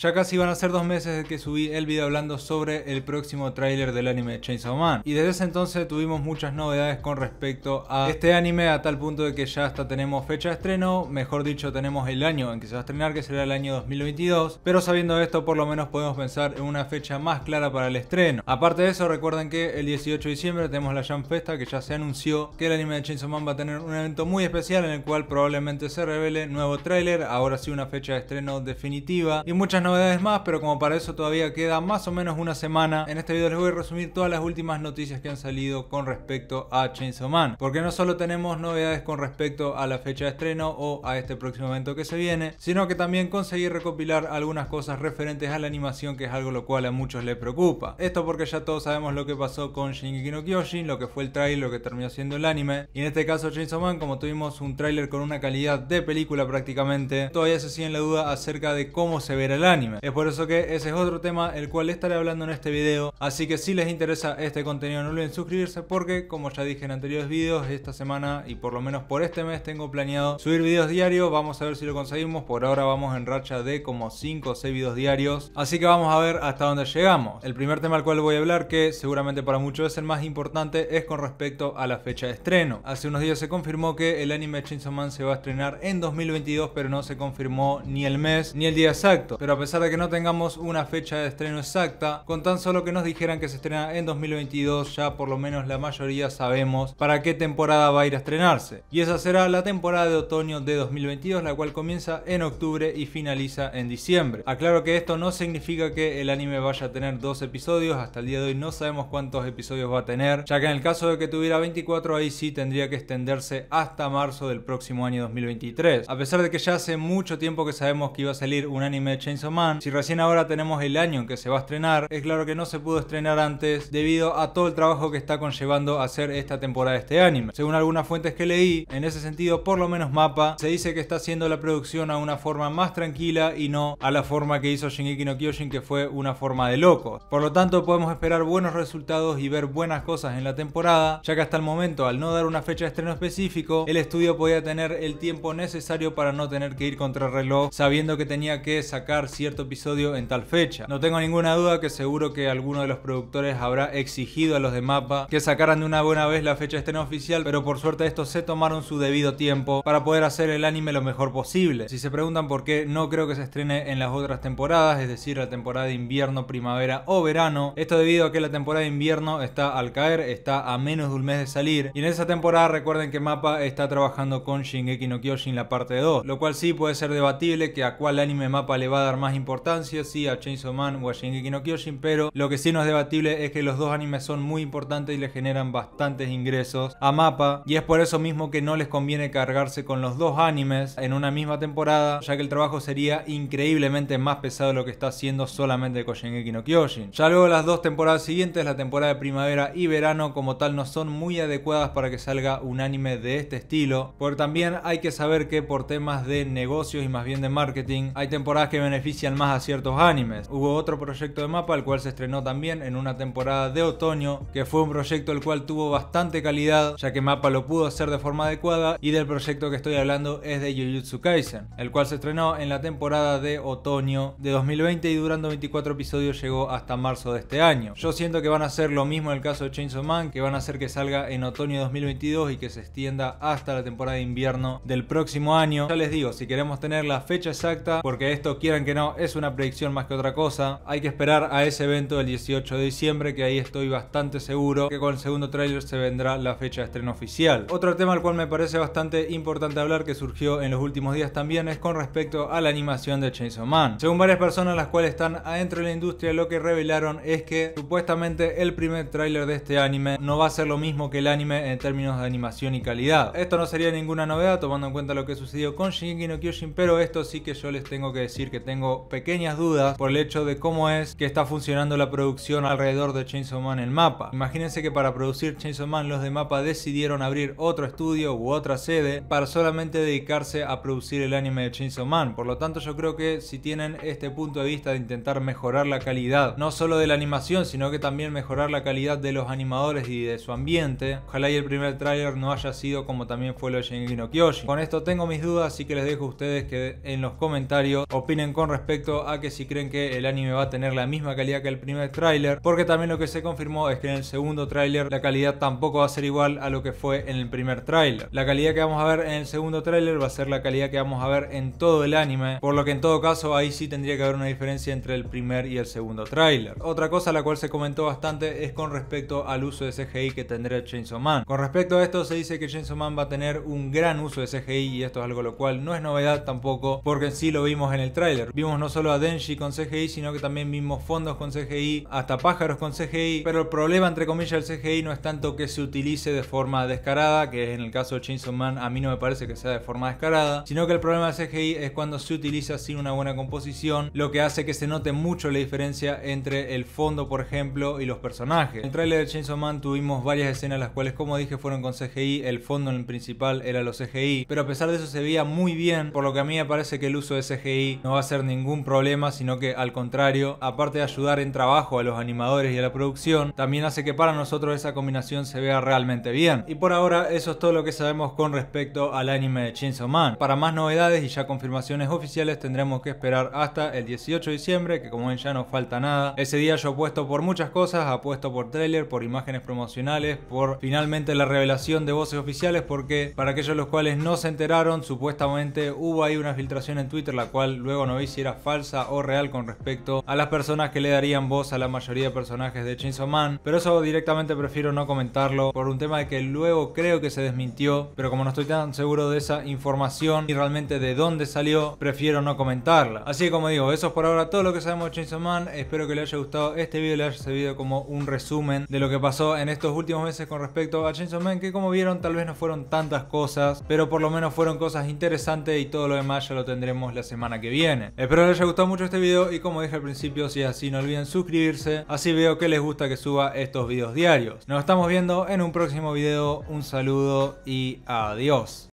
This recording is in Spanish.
Ya casi van a ser dos meses de que subí el video hablando sobre el próximo tráiler del anime Chainsaw Man y desde ese entonces tuvimos muchas novedades con respecto a este anime a tal punto de que ya hasta tenemos fecha de estreno, mejor dicho tenemos el año en que se va a estrenar que será el año 2022 pero sabiendo esto por lo menos podemos pensar en una fecha más clara para el estreno. Aparte de eso recuerden que el 18 de diciembre tenemos la Jam Festa que ya se anunció que el anime de Chainsaw Man va a tener un evento muy especial en el cual probablemente se revele nuevo tráiler, ahora sí una fecha de estreno definitiva y muchas novedades más, pero como para eso todavía queda más o menos una semana, en este video les voy a resumir todas las últimas noticias que han salido con respecto a Chainsaw Man. Porque no solo tenemos novedades con respecto a la fecha de estreno o a este próximo evento que se viene, sino que también conseguí recopilar algunas cosas referentes a la animación, que es algo lo cual a muchos les preocupa. Esto porque ya todos sabemos lo que pasó con Shingeki no Kyojin, lo que fue el trailer, lo que terminó siendo el anime. Y en este caso Chainsaw Man, como tuvimos un trailer con una calidad de película prácticamente, todavía se sigue en la duda acerca de cómo se verá el anime es por eso que ese es otro tema el cual estaré hablando en este video, así que si les interesa este contenido no olviden suscribirse porque como ya dije en anteriores videos, esta semana y por lo menos por este mes tengo planeado subir videos diarios, vamos a ver si lo conseguimos, por ahora vamos en racha de como 5 o 6 videos diarios, así que vamos a ver hasta dónde llegamos. El primer tema al cual voy a hablar, que seguramente para muchos es el más importante, es con respecto a la fecha de estreno. Hace unos días se confirmó que el anime Chainsaw Man se va a estrenar en 2022, pero no se confirmó ni el mes ni el día exacto, pero a pesar de que no tengamos una fecha de estreno exacta, con tan solo que nos dijeran que se estrena en 2022, ya por lo menos la mayoría sabemos para qué temporada va a ir a estrenarse. Y esa será la temporada de otoño de 2022, la cual comienza en octubre y finaliza en diciembre. Aclaro que esto no significa que el anime vaya a tener dos episodios, hasta el día de hoy no sabemos cuántos episodios va a tener, ya que en el caso de que tuviera 24 ahí sí tendría que extenderse hasta marzo del próximo año 2023. A pesar de que ya hace mucho tiempo que sabemos que iba a salir un anime de Chainsaw si recién ahora tenemos el año en que se va a estrenar, es claro que no se pudo estrenar antes debido a todo el trabajo que está conllevando hacer esta temporada de este anime. Según algunas fuentes que leí, en ese sentido, por lo menos Mapa, se dice que está haciendo la producción a una forma más tranquila y no a la forma que hizo Shingeki no Kyojin, que fue una forma de locos. Por lo tanto, podemos esperar buenos resultados y ver buenas cosas en la temporada, ya que hasta el momento, al no dar una fecha de estreno específico, el estudio podía tener el tiempo necesario para no tener que ir contra el reloj, sabiendo que tenía que sacar ciertos episodio en tal fecha. No tengo ninguna duda que seguro que alguno de los productores habrá exigido a los de Mapa que sacaran de una buena vez la fecha de estreno oficial, pero por suerte estos se tomaron su debido tiempo para poder hacer el anime lo mejor posible. Si se preguntan por qué, no creo que se estrene en las otras temporadas, es decir, la temporada de invierno, primavera o verano. Esto debido a que la temporada de invierno está al caer, está a menos de un mes de salir, y en esa temporada recuerden que Mapa está trabajando con Shingeki no Kyojin la parte 2, lo cual sí puede ser debatible que a cuál anime Mapa le va a dar más importancia, sí, a Chainsaw Man o a Shingeki no Kyojin, pero lo que sí no es debatible es que los dos animes son muy importantes y le generan bastantes ingresos a MAPA y es por eso mismo que no les conviene cargarse con los dos animes en una misma temporada, ya que el trabajo sería increíblemente más pesado lo que está haciendo solamente con no Kyojin. Ya luego las dos temporadas siguientes, la temporada de primavera y verano como tal no son muy adecuadas para que salga un anime de este estilo, porque también hay que saber que por temas de negocios y más bien de marketing, hay temporadas que benefician más a ciertos animes. Hubo otro proyecto de mapa, el cual se estrenó también en una temporada de otoño, que fue un proyecto el cual tuvo bastante calidad, ya que mapa lo pudo hacer de forma adecuada, y del proyecto que estoy hablando es de Jujutsu Kaisen, el cual se estrenó en la temporada de otoño de 2020 y durando 24 episodios llegó hasta marzo de este año. Yo siento que van a hacer lo mismo en el caso de Chainsaw Man, que van a hacer que salga en otoño de 2022 y que se extienda hasta la temporada de invierno del próximo año. Ya les digo, si queremos tener la fecha exacta, porque esto quieran que no, es una predicción más que otra cosa. Hay que esperar a ese evento del 18 de diciembre, que ahí estoy bastante seguro que con el segundo tráiler se vendrá la fecha de estreno oficial. Otro tema al cual me parece bastante importante hablar, que surgió en los últimos días también, es con respecto a la animación de Chainsaw Man. Según varias personas las cuales están adentro de la industria, lo que revelaron es que supuestamente el primer tráiler de este anime no va a ser lo mismo que el anime en términos de animación y calidad. Esto no sería ninguna novedad tomando en cuenta lo que sucedió con Shingeki no Kyojin, pero esto sí que yo les tengo que decir que tengo pequeñas dudas por el hecho de cómo es que está funcionando la producción alrededor de Chainsaw Man en mapa. Imagínense que para producir Chainsaw Man los de mapa decidieron abrir otro estudio u otra sede para solamente dedicarse a producir el anime de Chainsaw Man. Por lo tanto yo creo que si tienen este punto de vista de intentar mejorar la calidad, no solo de la animación, sino que también mejorar la calidad de los animadores y de su ambiente, ojalá y el primer tráiler no haya sido como también fue lo de Shingeki no Kyoshi. Con esto tengo mis dudas, así que les dejo a ustedes que en los comentarios opinen con respecto respecto a que si creen que el anime va a tener la misma calidad que el primer tráiler, porque también lo que se confirmó es que en el segundo tráiler la calidad tampoco va a ser igual a lo que fue en el primer tráiler. La calidad que vamos a ver en el segundo tráiler va a ser la calidad que vamos a ver en todo el anime, por lo que en todo caso ahí sí tendría que haber una diferencia entre el primer y el segundo tráiler. Otra cosa la cual se comentó bastante es con respecto al uso de CGI que tendrá Chainsaw Man. Con respecto a esto se dice que Chainsaw Man va a tener un gran uso de CGI y esto es algo lo cual no es novedad tampoco porque en sí lo vimos en el tráiler. Vimos no solo a Denji con CGI, sino que también vimos fondos con CGI, hasta pájaros con CGI. Pero el problema, entre comillas, del CGI no es tanto que se utilice de forma descarada, que en el caso de Chainsaw Man a mí no me parece que sea de forma descarada, sino que el problema del CGI es cuando se utiliza sin una buena composición, lo que hace que se note mucho la diferencia entre el fondo, por ejemplo, y los personajes. En el tráiler de Chainsaw Man tuvimos varias escenas las cuales, como dije, fueron con CGI, el fondo en el principal era los CGI, pero a pesar de eso se veía muy bien, por lo que a mí me parece que el uso de CGI no va a ser ningún problema, sino que al contrario, aparte de ayudar en trabajo a los animadores y a la producción, también hace que para nosotros esa combinación se vea realmente bien. Y por ahora eso es todo lo que sabemos con respecto al anime de Chainsaw Man. Para más novedades y ya confirmaciones oficiales tendremos que esperar hasta el 18 de diciembre, que como ven ya no falta nada. Ese día yo apuesto por muchas cosas, apuesto por trailer, por imágenes promocionales, por finalmente la revelación de voces oficiales, porque para aquellos los cuales no se enteraron, supuestamente hubo ahí una filtración en Twitter, la cual luego no hiciera falsa o real con respecto a las personas que le darían voz a la mayoría de personajes de Chainsaw Man, pero eso directamente prefiero no comentarlo por un tema de que luego creo que se desmintió, pero como no estoy tan seguro de esa información y realmente de dónde salió, prefiero no comentarla. Así que como digo, eso es por ahora todo lo que sabemos de Chainsaw Man, espero que le haya gustado este video, le haya servido como un resumen de lo que pasó en estos últimos meses con respecto a Chainsaw Man, que como vieron tal vez no fueron tantas cosas, pero por lo menos fueron cosas interesantes y todo lo demás ya lo tendremos la semana que viene. Espero Espero les haya gustado mucho este video y como dije al principio, si es así no olviden suscribirse, así veo que les gusta que suba estos videos diarios. Nos estamos viendo en un próximo video, un saludo y adiós.